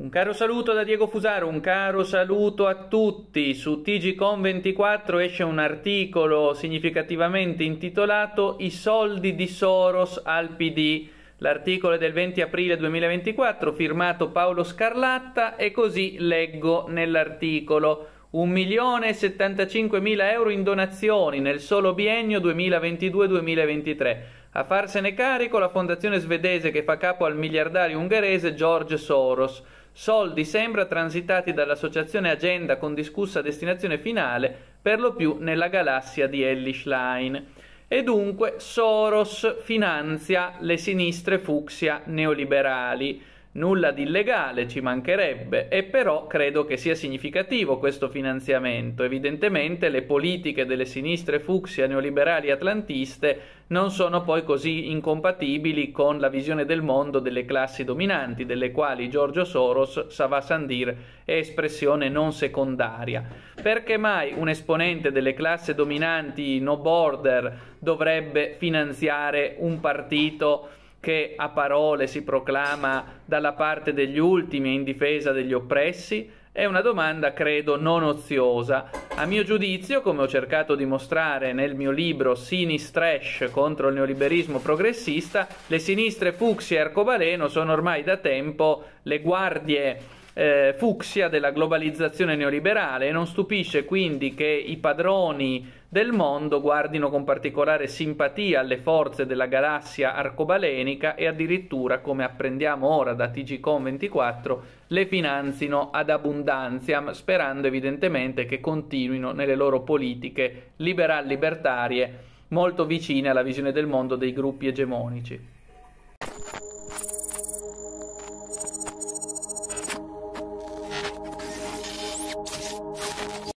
Un caro saluto da Diego Fusaro, un caro saluto a tutti. Su TGCon24 esce un articolo significativamente intitolato I soldi di Soros al PD. L'articolo è del 20 aprile 2024, firmato Paolo Scarlatta, e così leggo nell'articolo. 1.075.000 euro in donazioni nel solo biennio 2022-2023. A farsene carico la fondazione svedese che fa capo al miliardario ungherese George Soros soldi sembra transitati dall'associazione Agenda con discussa destinazione finale, per lo più nella galassia di Ellis Line. E dunque Soros finanzia le sinistre fucsia neoliberali. Nulla di illegale ci mancherebbe e però credo che sia significativo questo finanziamento. Evidentemente le politiche delle sinistre fucsia neoliberali atlantiste non sono poi così incompatibili con la visione del mondo delle classi dominanti, delle quali Giorgio Soros, Savà Sandir, è espressione non secondaria. Perché mai un esponente delle classi dominanti no border dovrebbe finanziare un partito che a parole si proclama dalla parte degli ultimi e in difesa degli oppressi? È una domanda, credo, non oziosa. A mio giudizio, come ho cercato di mostrare nel mio libro Sinistrash contro il neoliberismo progressista, le sinistre fucsia e arcobaleno sono ormai da tempo le guardie eh, fucsia della globalizzazione neoliberale e non stupisce quindi che i padroni del mondo guardino con particolare simpatia alle forze della galassia arcobalenica e addirittura, come apprendiamo ora da TGCOM24, le finanzino ad abbondanziam, sperando evidentemente che continuino nelle loro politiche liberal-libertarie molto vicine alla visione del mondo dei gruppi egemonici.